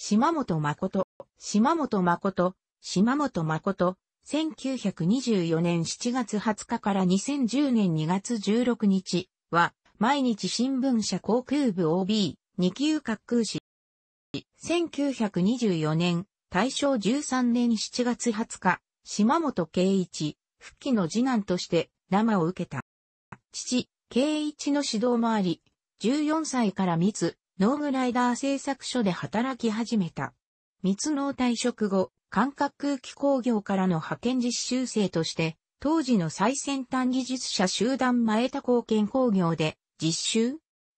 島本誠、島本誠、島本誠、1924年7月20日から2010年2月16日は、毎日新聞社航空部 OB、二級滑空士。1924年、大正13年7月20日、島本圭一、復帰の次男として生を受けた。父、圭一の指導もあり、14歳から密、ノーグライダー製作所で働き始めた。密農退職後、感覚空気工業からの派遣実習生として、当時の最先端技術者集団前田貢献工業で実習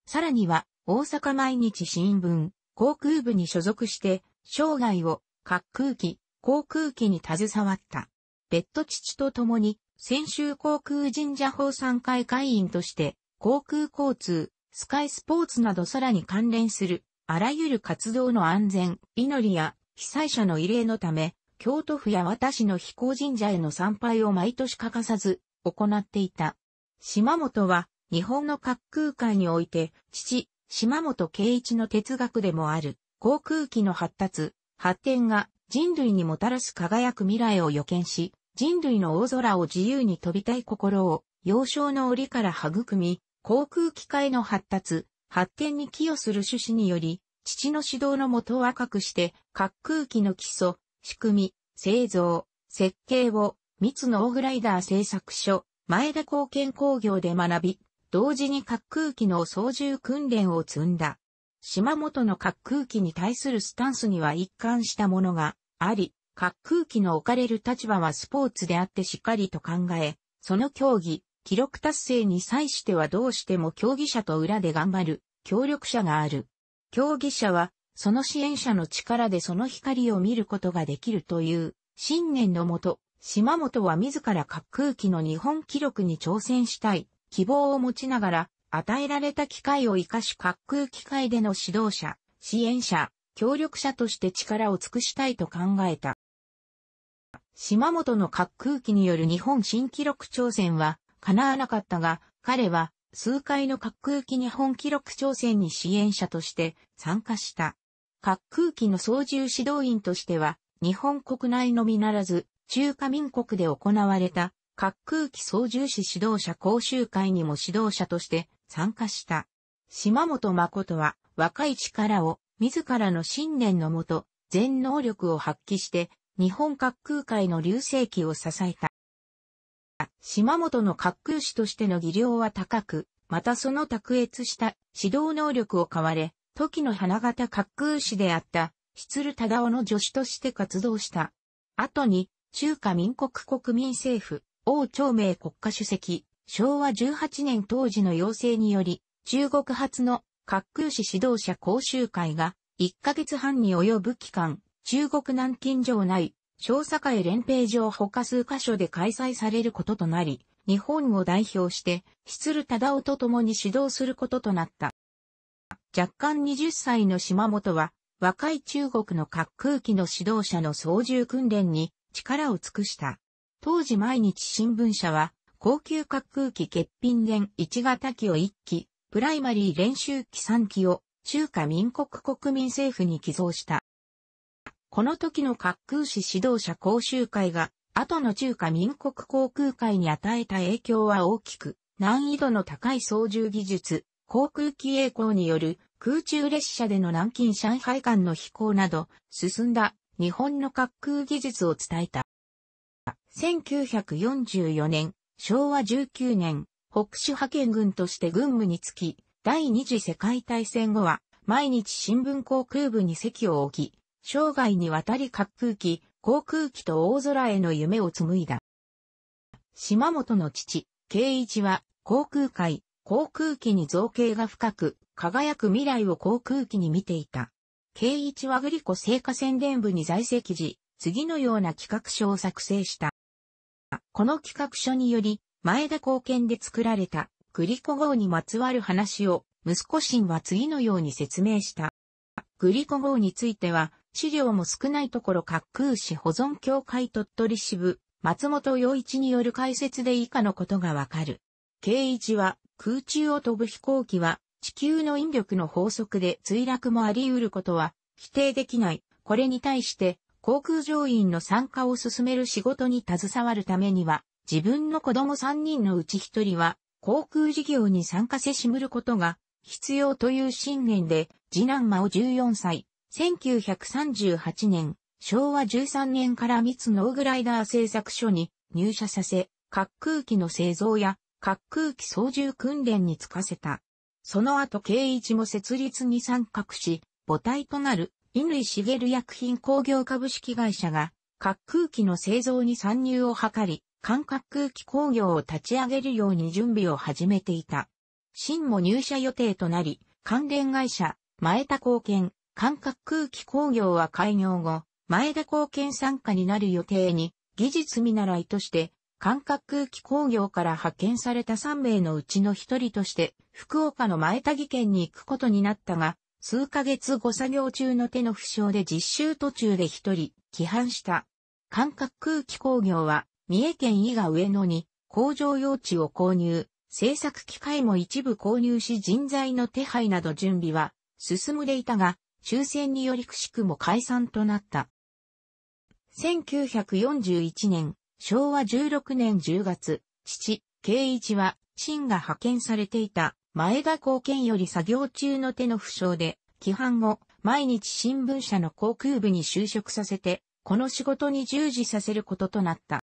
さらには、大阪毎日新聞、航空部に所属して、生涯を、滑空機、航空機に携わった。別途父と共に、先週航空神社法参会会員として、航空交通、スカイスポーツなどさらに関連する、あらゆる活動の安全、祈りや、被災者の慰霊のため、京都府や私の飛行神社への参拝を毎年欠かさず、行っていた。島本は、日本の滑空界において、父、島本圭一の哲学でもある、航空機の発達、発展が人類にもたらす輝く未来を予見し、人類の大空を自由に飛びたい心を、幼少の折から育み、航空機械の発達、発展に寄与する趣旨により、父の指導のもと若くして、滑空機の基礎、仕組み、製造、設計を、三つのオーグライダー製作所、前田貢献工業で学び、同時に滑空機の操縦訓練を積んだ。島本の滑空機に対するスタンスには一貫したものがあり、滑空機の置かれる立場はスポーツであってしっかりと考え、その競技、記録達成に際してはどうしても競技者と裏で頑張る協力者がある。競技者はその支援者の力でその光を見ることができるという信念のもと、島本は自ら滑空機の日本記録に挑戦したい希望を持ちながら与えられた機会を生かし滑空機会での指導者、支援者、協力者として力を尽くしたいと考えた。島本の滑空機による日本新記録挑戦は叶わなかったが、彼は数回の滑空機日本記録挑戦に支援者として参加した。滑空機の操縦指導員としては、日本国内のみならず、中華民国で行われた滑空機操縦士指導者講習会にも指導者として参加した。島本誠は若い力を自らの信念のもと全能力を発揮して日本滑空界の流星期を支えた。島本の滑空士としての技量は高く、またその卓越した指導能力を買われ、時の花形滑空士であった、失る忠夫の助手として活動した。後に、中華民国国民政府、王朝明国家主席、昭和18年当時の要請により、中国初の滑空士指導者講習会が1ヶ月半に及ぶ期間、中国南京城内、小栄連平場他数箇所で開催されることとなり、日本を代表して、失る忠夫と共に指導することとなった。若干20歳の島本は、若い中国の滑空機の指導者の操縦訓練に力を尽くした。当時毎日新聞社は、高級滑空機欠品連1型機を1機、プライマリー練習機3機を中華民国国民政府に寄贈した。この時の滑空士指導者講習会が、後の中華民国航空会に与えた影響は大きく、難易度の高い操縦技術、航空機栄光による空中列車での南京上海間の飛行など、進んだ日本の滑空技術を伝えた。1944年、昭和19年、北市派遣軍として軍務につき、第二次世界大戦後は、毎日新聞航空部に席を置き、生涯にわたり滑空機、航空機と大空への夢を紡いだ。島本の父、慶一は、航空界、航空機に造形が深く、輝く未来を航空機に見ていた。慶一はグリコ聖火宣伝部に在籍時、次のような企画書を作成した。この企画書により、前田貢献で作られた、グリコ号にまつわる話を、息子神は次のように説明した。グリコ号については、資料も少ないところ滑空市保存協会鳥取支部、松本洋一による解説で以下のことがわかる。K 一は、空中を飛ぶ飛行機は、地球の引力の法則で墜落もあり得ることは、否定できない。これに対して、航空乗員の参加を進める仕事に携わるためには、自分の子供3人のうち1人は、航空事業に参加せしむることが必要という信念で、次男真央14歳、1938年、昭和13年から三つノーグライダー製作所に入社させ、滑空機の製造や滑空機操縦訓練に就かせた。その後慶一も設立に参画し、母体となる乾茂薬品工業株式会社が滑空機の製造に参入を図り、間隔空機工業を立ち上げるように準備を始めていた。新も入社予定となり、関連会社、前田貢献、感覚空気工業は開業後、前田貢献参加になる予定に、技術見習いとして、感覚空気工業から派遣された3名のうちの一人として、福岡の前田技研に行くことになったが、数ヶ月後作業中の手の負傷で実習途中で一人、帰反した。感覚空気工業は、三重県伊賀上野に、工場用地を購入、製作機械も一部購入し人材の手配など準備は進んでいたが、終戦によりくしくも解散となった。1941年、昭和16年10月、父、慶一は、真が派遣されていた前田貢献より作業中の手の負傷で、規範後、毎日新聞社の航空部に就職させて、この仕事に従事させることとなった。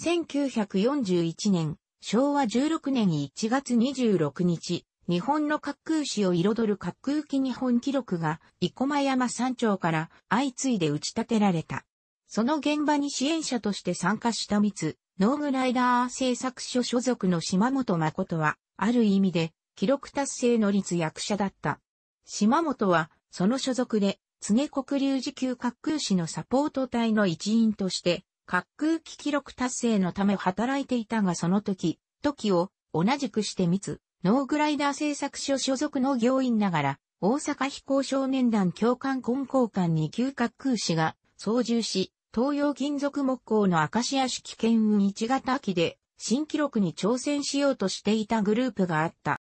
1941年、昭和16年1月26日、日本の滑空史を彩る滑空機日本記録が、生駒山山頂から相次いで打ち立てられた。その現場に支援者として参加した三津ノーグライダー製作所所属の島本誠は、ある意味で、記録達成の立役者だった。島本は、その所属で、常国流時給滑空士のサポート隊の一員として、滑空機記録達成のため働いていたがその時、時を同じくして密、ノーグライダー製作所所属の業員ながら、大阪飛行少年団教官根高官に旧滑空士が操縦し、東洋金属木工のアカシア式剣運一型機で新記録に挑戦しようとしていたグループがあった。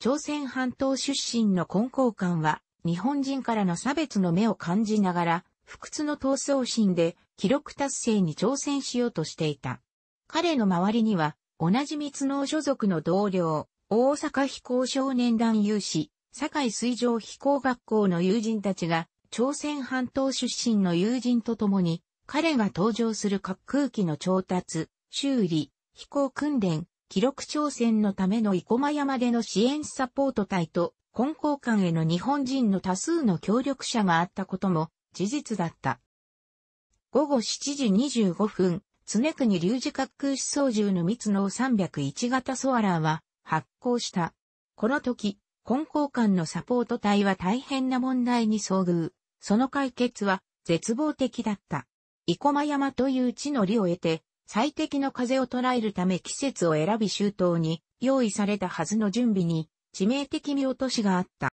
朝鮮半島出身の根高官は日本人からの差別の目を感じながら不屈の闘争心で記録達成に挑戦しようとしていた。彼の周りには同じ密農所属の同僚、大阪飛行少年団有志、堺水上飛行学校の友人たちが、朝鮮半島出身の友人と共に、彼が登場する滑空機の調達、修理、飛行訓練、記録挑戦のための生駒山での支援サポート隊と、根交館への日本人の多数の協力者があったことも事実だった。午後7時25分、常国龍二滑空思想銃の密の301型ソアラーは、発行した。この時、根交換のサポート隊は大変な問題に遭遇。その解決は絶望的だった。生駒山という地の利を得て、最適の風を捉えるため季節を選び周到に用意されたはずの準備に致命的見落としがあった。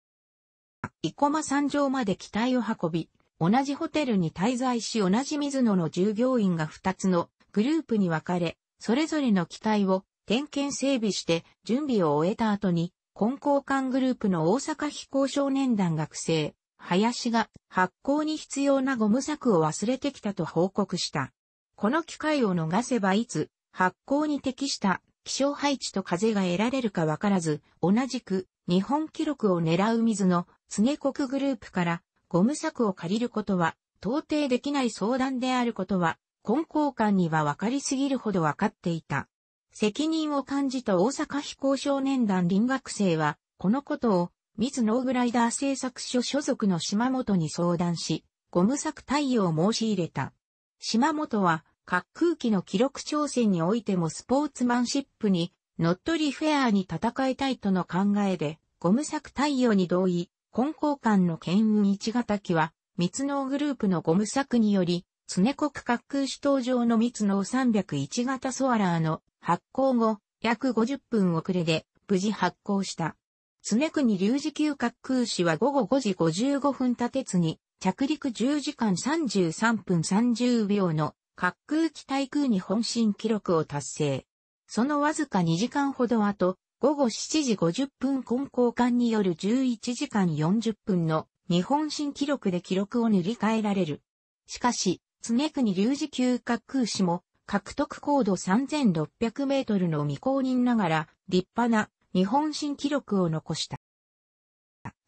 生駒山上まで機体を運び、同じホテルに滞在し同じ水野の従業員が2つのグループに分かれ、それぞれの機体を点検整備して準備を終えた後に、根交館グループの大阪飛行少年団学生、林が発行に必要なゴム策を忘れてきたと報告した。この機会を逃せばいつ、発行に適した気象配置と風が得られるかわからず、同じく日本記録を狙う水の常国グループからゴム策を借りることは到底できない相談であることは、根交館には分かりすぎるほど分かっていた。責任を感じた大阪飛行少年団林学生は、このことを、ミズノーグライダー製作所所属の島本に相談し、ゴム作対応を申し入れた。島本は、滑空機の記録挑戦においてもスポーツマンシップに、乗っ取りフェアに戦いたいとの考えで、ゴム作対応に同意、根交換の県運一型機は、ミツノーグループのゴム作により、常国滑空主登場の密の301型ソアラーの発行後、約50分遅れで無事発行した。常国龍時級滑空士は午後5時55分立てつに、着陸10時間33分30秒の滑空機対空に本心記録を達成。そのわずか2時間ほど後、午後7時50分根交換による11時間40分の日本新記録で記録を塗り替えられる。しかし、常国隆二級滑空士も、獲得高度3600メートルの未公認ながら、立派な日本新記録を残した。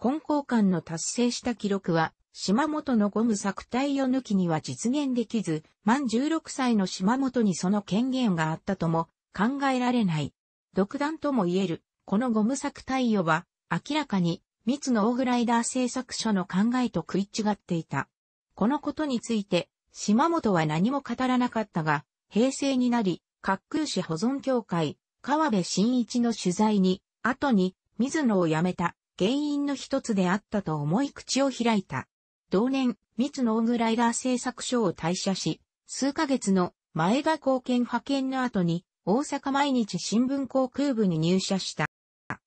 根高間の達成した記録は、島本のゴム作体を抜きには実現できず、満16歳の島本にその権限があったとも考えられない。独断とも言える、このゴム作体をは、明らかに、密のオーグライダー製作所の考えと食い違っていた。このことについて、島本は何も語らなかったが、平成になり、滑空市保存協会、川辺新一の取材に、後に、水野を辞めた、原因の一つであったと思い口を開いた。同年、水野オグライダー製作所を退社し、数ヶ月の前田貢献派遣の後に、大阪毎日新聞航空部に入社した。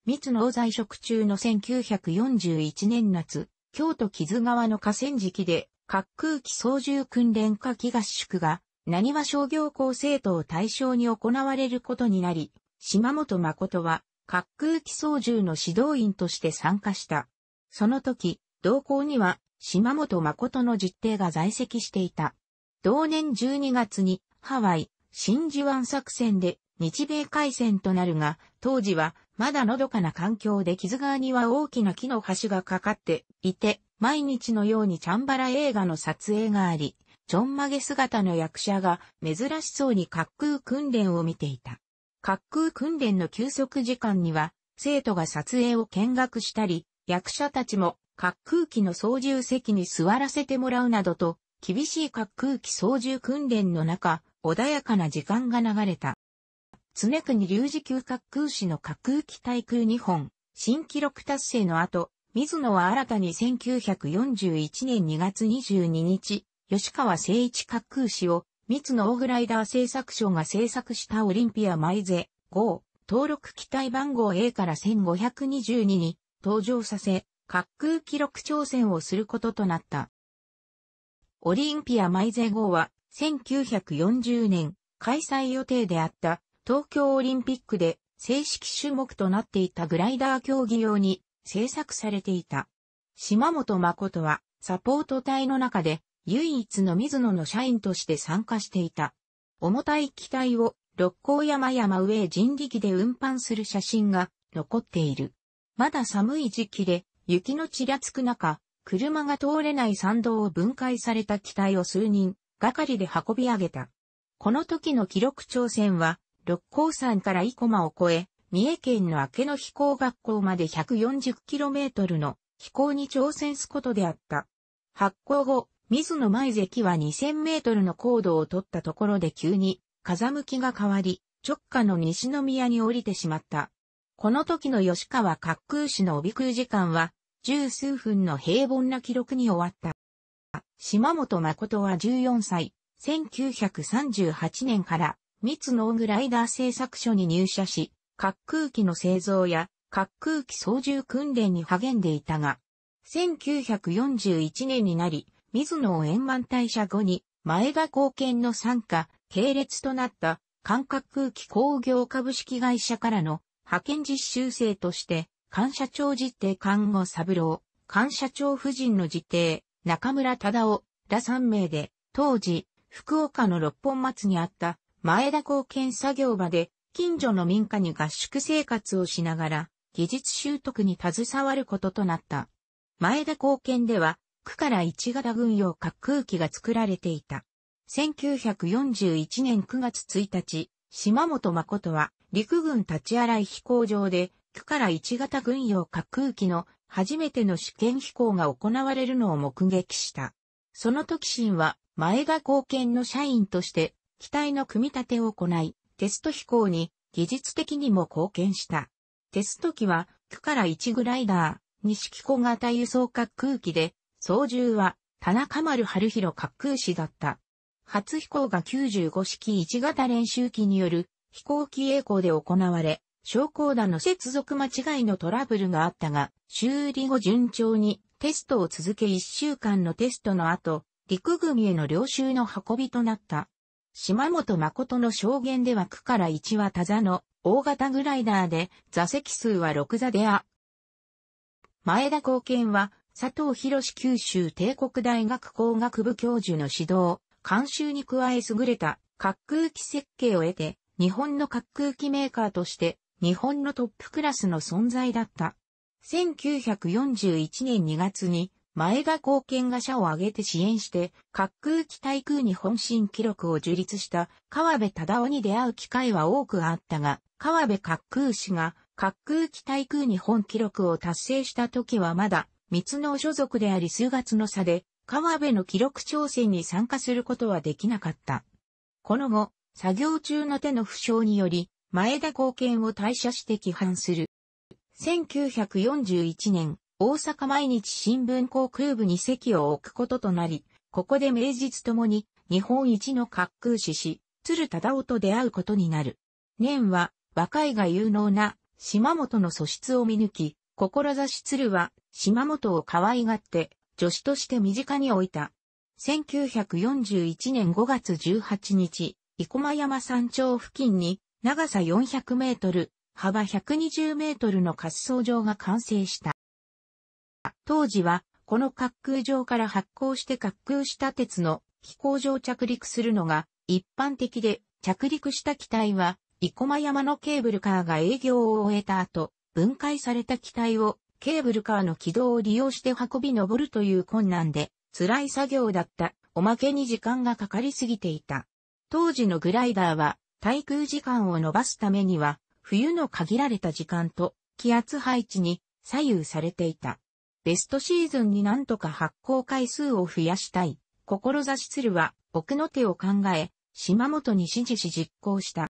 野の在職中の1941年夏、京都木津川の河川敷で滑空機操縦訓練夏季合宿が、何は商業校生徒を対象に行われることになり、島本誠は、滑空機操縦の指導員として参加した。その時、同校には、島本誠の実定が在籍していた。同年12月に、ハワイ、真珠湾作戦で、日米海戦となるが、当時は、まだのどかな環境で木津川には大きな木の橋がかかっていて、毎日のようにチャンバラ映画の撮影があり、ちょんまげ姿の役者が珍しそうに滑空訓練を見ていた。滑空訓練の休息時間には、生徒が撮影を見学したり、役者たちも滑空機の操縦席に座らせてもらうなどと、厳しい滑空機操縦訓練の中、穏やかな時間が流れた。常国隆二級滑空士の滑空機対空2本、新記録達成の後、水野は新たに1941年2月22日、吉川誠一滑空誌を、密のオグライダー製作所が制作したオリンピアマイゼ号、登録機体番号 A から1522に登場させ、滑空記録挑戦をすることとなった。オリンピアマイゼ号は、1940年開催予定であった東京オリンピックで正式種目となっていたグライダー競技用に制作されていた。島本誠はサポート隊の中で唯一の水野の社員として参加していた。重たい機体を六甲山山上へ人力で運搬する写真が残っている。まだ寒い時期で雪のちらつく中、車が通れない山道を分解された機体を数人がかりで運び上げた。この時の記録挑戦は六甲山から生駒を越え、三重県の明けの飛行学校まで 140km の飛行に挑戦すことであった。発行後、水野前関は 2000m の高度を取ったところで急に風向きが変わり、直下の西宮に降りてしまった。この時の吉川滑空士の帯空時間は、十数分の平凡な記録に終わった。島本誠は14歳、1938年から、三つのグライダー製作所に入社し、滑空機の製造や滑空機操縦訓練に励んでいたが、1941年になり、水野を円満退社後に前田貢献の参加、系列となった間滑空機工業株式会社からの派遣実習生として、官社長実定看護三郎、官社長夫人の実定、中村忠夫ら3名で、当時、福岡の六本松にあった前田貢献作業場で近所の民家に合宿生活をしながら、技術習得に携わることとなった。前田貢献では、区から一型軍用滑空機が作られていた。1941年9月1日、島本誠は陸軍立ち洗い飛行場で、区から一型軍用滑空機の初めての試験飛行が行われるのを目撃した。その時新は前田貢献の社員として機体の組み立てを行い、テスト飛行に技術的にも貢献した。テスト機は9から1グライダー、西木小型輸送滑空機で、操縦は田中丸春弘滑空士だった。初飛行が95式1型練習機による飛行機栄光で行われ、昇降団の接続間違いのトラブルがあったが、修理後順調にテストを続け1週間のテストの後、陸軍への領収の運びとなった。島本誠の証言では9から1は多座の大型グライダーで座席数は6座であ。前田貢献は佐藤博士九州帝国大学工学部教授の指導、監修に加え優れた滑空機設計を得て日本の滑空機メーカーとして日本のトップクラスの存在だった。1941年2月に前田貢献が社を挙げて支援して、滑空機対空に本心記録を樹立した川辺忠夫に出会う機会は多くあったが、川辺滑空氏が滑空機対空日本記録を達成した時はまだ、密の所属であり数月の差で、川辺の記録挑戦に参加することはできなかった。この後、作業中の手の負傷により、前田貢献を退社して規範する。1941年、大阪毎日新聞航空部に席を置くこととなり、ここで名実ともに日本一の滑空士し、鶴忠夫と出会うことになる。年は若いが有能な島本の素質を見抜き、志鶴は島本を可愛がって女子として身近に置いた。1941年5月18日、生駒山山頂付近に長さ400メートル、幅120メートルの滑走場が完成した。当時は、この滑空場から発光して滑空した鉄の飛行場着陸するのが一般的で、着陸した機体は、生駒山のケーブルカーが営業を終えた後、分解された機体をケーブルカーの軌道を利用して運び登るという困難で、辛い作業だった。おまけに時間がかかりすぎていた。当時のグライダーは、滞空時間を伸ばすためには、冬の限られた時間と気圧配置に左右されていた。ベストシーズンになんとか発行回数を増やしたい。志鶴は奥の手を考え、島本に指示し実行した。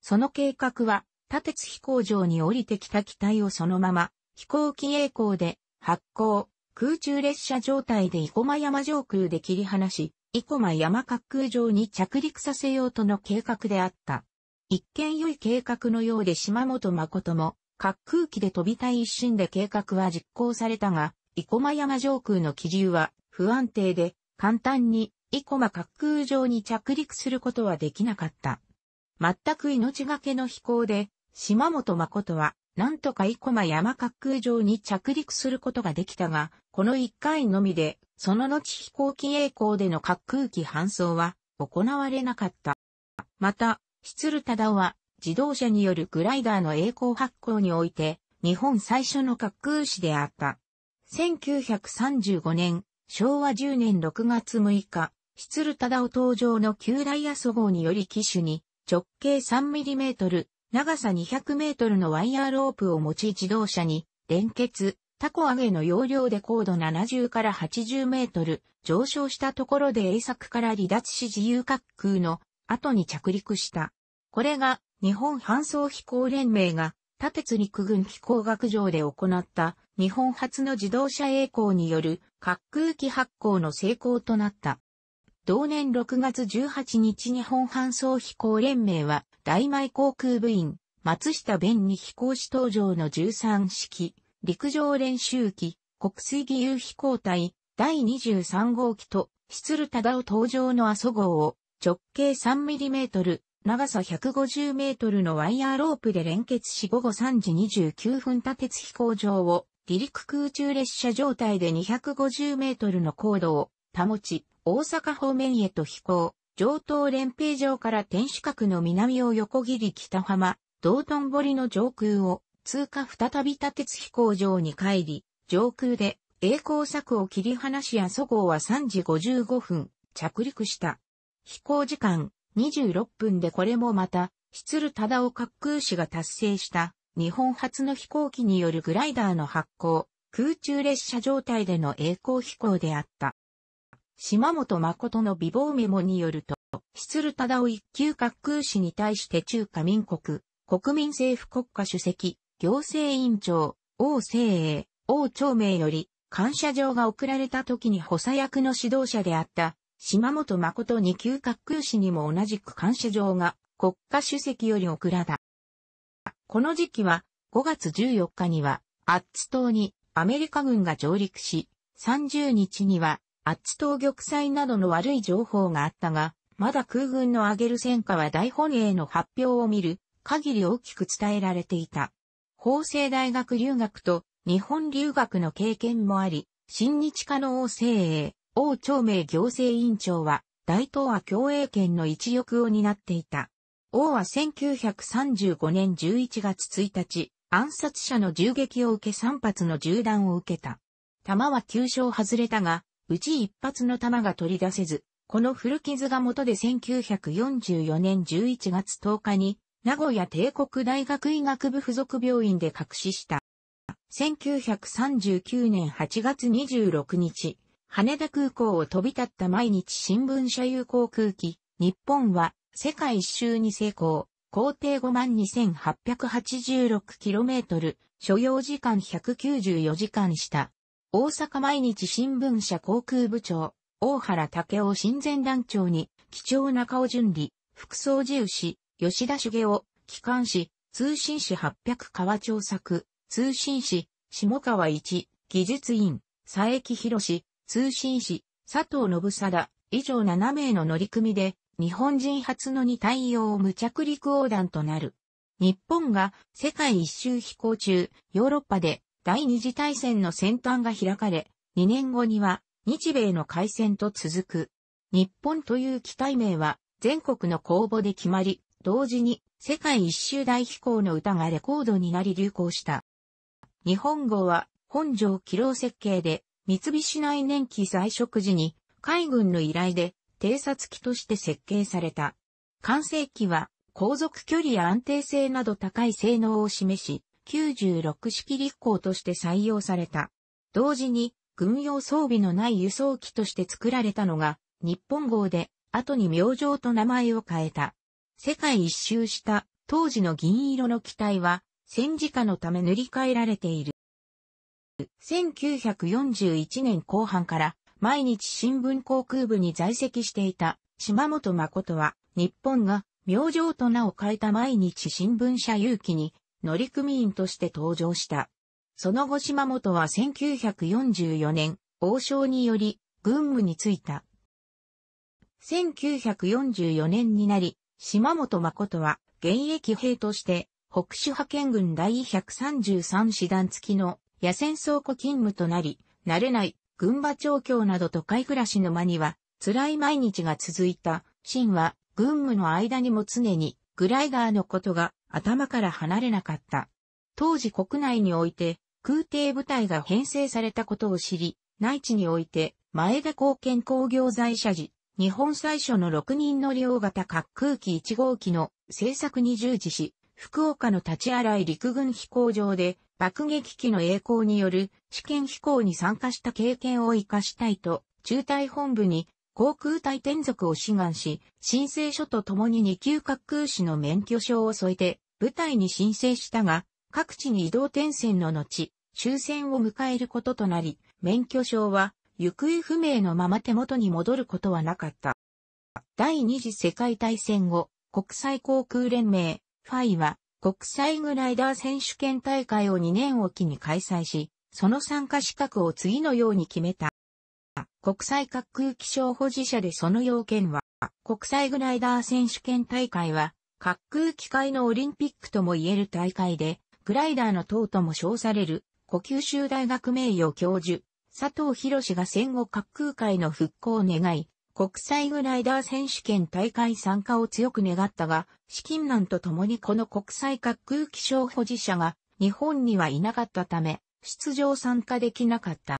その計画は、他鉄飛行場に降りてきた機体をそのまま、飛行機栄光で発行、空中列車状態で生駒山上空で切り離し、生駒山滑空場に着陸させようとの計画であった。一見良い計画のようで島本誠も、滑空機で飛びたい一心で計画は実行されたが、生駒山上空の気流は不安定で、簡単に生駒滑空場に着陸することはできなかった。全く命がけの飛行で、島本誠は、なんとか生駒山滑空場に着陸することができたが、この一回のみで、その後飛行機栄光での滑空機搬送は行われなかった。また、出る忠夫は自動車によるグライダーの栄光発行において、日本最初の滑空士であった。1935年、昭和10年6月6日、シルタ忠夫登場の旧大阿蘇号により機種に、直径 3mm、長さ 200m のワイヤーロープを持ち自動車に、連結、タコ上げの容量で高度70から80メートル上昇したところで栄作から離脱し自由滑空の後に着陸した。これが日本搬送飛行連盟が、他鉄陸軍飛行学場で行った日本初の自動車栄光による滑空機発行の成功となった。同年6月18日日本搬送飛行連盟は大前航空部員松下弁に飛行士登場の13式陸上練習機国水義勇飛行隊第23号機とル・る忠を登場の阿蘇号を直径 3mm 長さ150メートルのワイヤーロープで連結し午後3時29分多鉄飛行場を離陸空中列車状態で250メートルの高度を保ち、大阪方面へと飛行、上東連平城から天守閣の南を横切り北浜、道頓堀の上空を通過再び多鉄飛行場に帰り、上空で栄光策を切り離しやそ号は3時55分着陸した。飛行時間26分でこれもまた、出る忠雄滑空士が達成した日本初の飛行機によるグライダーの発行、空中列車状態での栄光飛行であった。島本誠の美貌メモによると、ル・る忠オ。一級滑空士に対して中華民国、国民政府国家主席、行政委員長、王政英、王長明より、感謝状が贈られた時に補佐役の指導者であった、島本誠に旧閣空市にも同じく感謝状が国家主席より送らだ。この時期は5月14日にはアッツ島にアメリカ軍が上陸し、30日にはアッツ島玉砕などの悪い情報があったが、まだ空軍の挙げる戦果は大本営の発表を見る限り大きく伝えられていた。法政大学留学と日本留学の経験もあり、新日課の王政営、王長明行政委員長は、大東亜共栄圏の一翼を担っていた。王は1935年11月1日、暗殺者の銃撃を受け3発の銃弾を受けた。弾は急所を外れたが、うち1発の弾が取り出せず、この古傷が元で1944年11月10日に、名古屋帝国大学医学部附属病院で隠しした。1939年8月26日、羽田空港を飛び立った毎日新聞社有航空機、日本は世界一周に成功、工程 52,886km、所要時間194時間した。大阪毎日新聞社航空部長、大原武雄親善団長に、貴重な顔順理、副総自由吉田茂雄、機関士、通信士800川調作、通信士、下川一、技術員、佐伯博士、通信士、佐藤信貞、以上7名の乗組で、日本人初の2対応無着陸横断となる。日本が世界一周飛行中、ヨーロッパで第二次大戦の戦端が開かれ、2年後には日米の開戦と続く。日本という機体名は全国の公募で決まり、同時に世界一周大飛行の歌がレコードになり流行した。日本語は本城記郎設計で三菱内燃機在職時に海軍の依頼で偵察機として設計された。完成機は航続距離や安定性など高い性能を示し、96式立航として採用された。同時に軍用装備のない輸送機として作られたのが日本号で後に明星と名前を変えた。世界一周した当時の銀色の機体は戦時下のため塗り替えられている。1941年後半から毎日新聞航空部に在籍していた島本誠は日本が明星と名を変えた毎日新聞社勇気に乗組員として登場した。その後島本は1944年王将により軍務に就いた。1944年になり、島本誠は現役兵として北守派遣軍第133師団付きの野戦倉庫勤務となり、慣れない、群馬調教など都会暮らしの間には、辛い毎日が続いた、シンは、軍務の間にも常に、グライガーのことが頭から離れなかった。当時国内において、空挺部隊が編成されたことを知り、内地において、前田貢献工業在社時、日本最初の6人乗り大型滑空機1号機の製作に従事し、福岡の立ち洗い陸軍飛行場で爆撃機の栄光による試験飛行に参加した経験を活かしたいと、中隊本部に航空隊転属を志願し、申請書と共に2級滑空士の免許証を添えて、部隊に申請したが、各地に移動転戦の後、終戦を迎えることとなり、免許証は行方不明のまま手元に戻ることはなかった。第二次世界大戦後、国際航空連盟ファイは国際グライダー選手権大会を2年おきに開催し、その参加資格を次のように決めた。国際滑空気象保持者でその要件は、国際グライダー選手権大会は、滑空機械のオリンピックとも言える大会で、グライダーの塔とも称される、呼吸州大学名誉教授、佐藤博が戦後滑空界の復興を願い、国際グライダー選手権大会参加を強く願ったが、資金難とともにこの国際滑空気象保持者が日本にはいなかったため、出場参加できなかった。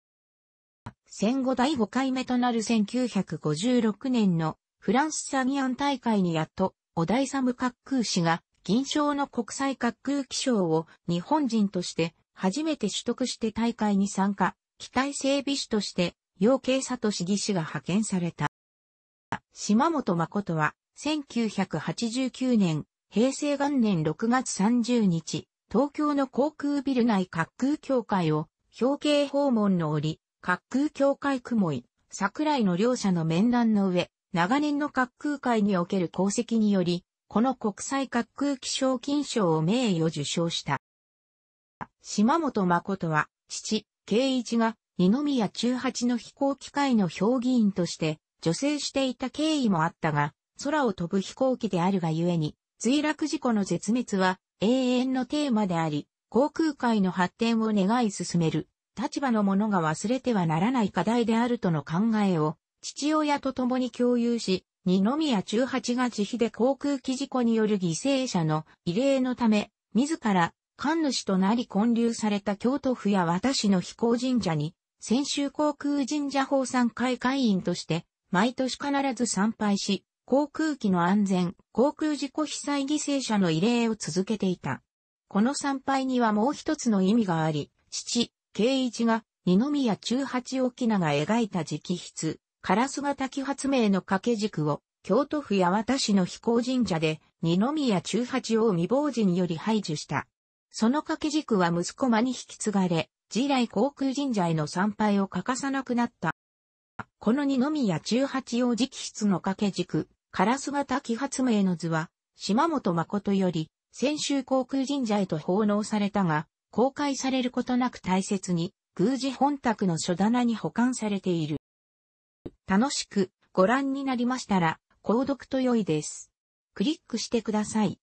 戦後第5回目となる1956年のフランスサギアン大会にやっと、小サム滑空士が銀賞の国際滑空気象を日本人として初めて取得して大会に参加、機体整備士として、養慶里市議士が派遣された。島本誠は、1989年、平成元年6月30日、東京の航空ビル内滑空協会を、表敬訪問の折、滑空協会雲井、桜井の両者の面談の上、長年の滑空界における功績により、この国際滑空気象金賞を名誉受賞した。島本誠は、父、慶一が、二宮中八の飛行機会の評議員として、女性していた経緯もあったが、空を飛ぶ飛行機であるがゆえに、墜落事故の絶滅は永遠のテーマであり、航空界の発展を願い進める、立場の者が忘れてはならない課題であるとの考えを、父親と共に共有し、二宮中八が自費で航空機事故による犠牲者の慰霊のため、自ら、神主となり建立された京都府や私の飛行神社に、先週航空神社法産会会員として毎年必ず参拝し、航空機の安全、航空事故被災犠牲者の慰霊を続けていた。この参拝にはもう一つの意味があり、父、慶一が二宮中八沖名が描いた直筆、烏型滝発明の掛け軸を、京都府八幡市の飛行神社で、二宮中八王未亡人より排除した。その掛け軸は息子間に引き継がれ、次来航空神社への参拝を欠かさなくなった。この二宮中八王直筆の掛け軸、カラス型滝発名の図は、島本誠より、先週航空神社へと奉納されたが、公開されることなく大切に、宮司本宅の書棚に保管されている。楽しくご覧になりましたら、購読と良いです。クリックしてください。